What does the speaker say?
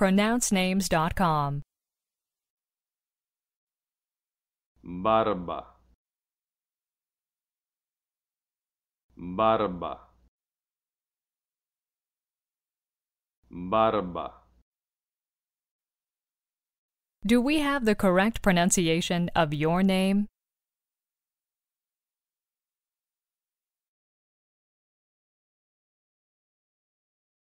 pronouncenames.com. Barba Barba Barba Do we have the correct pronunciation of your name?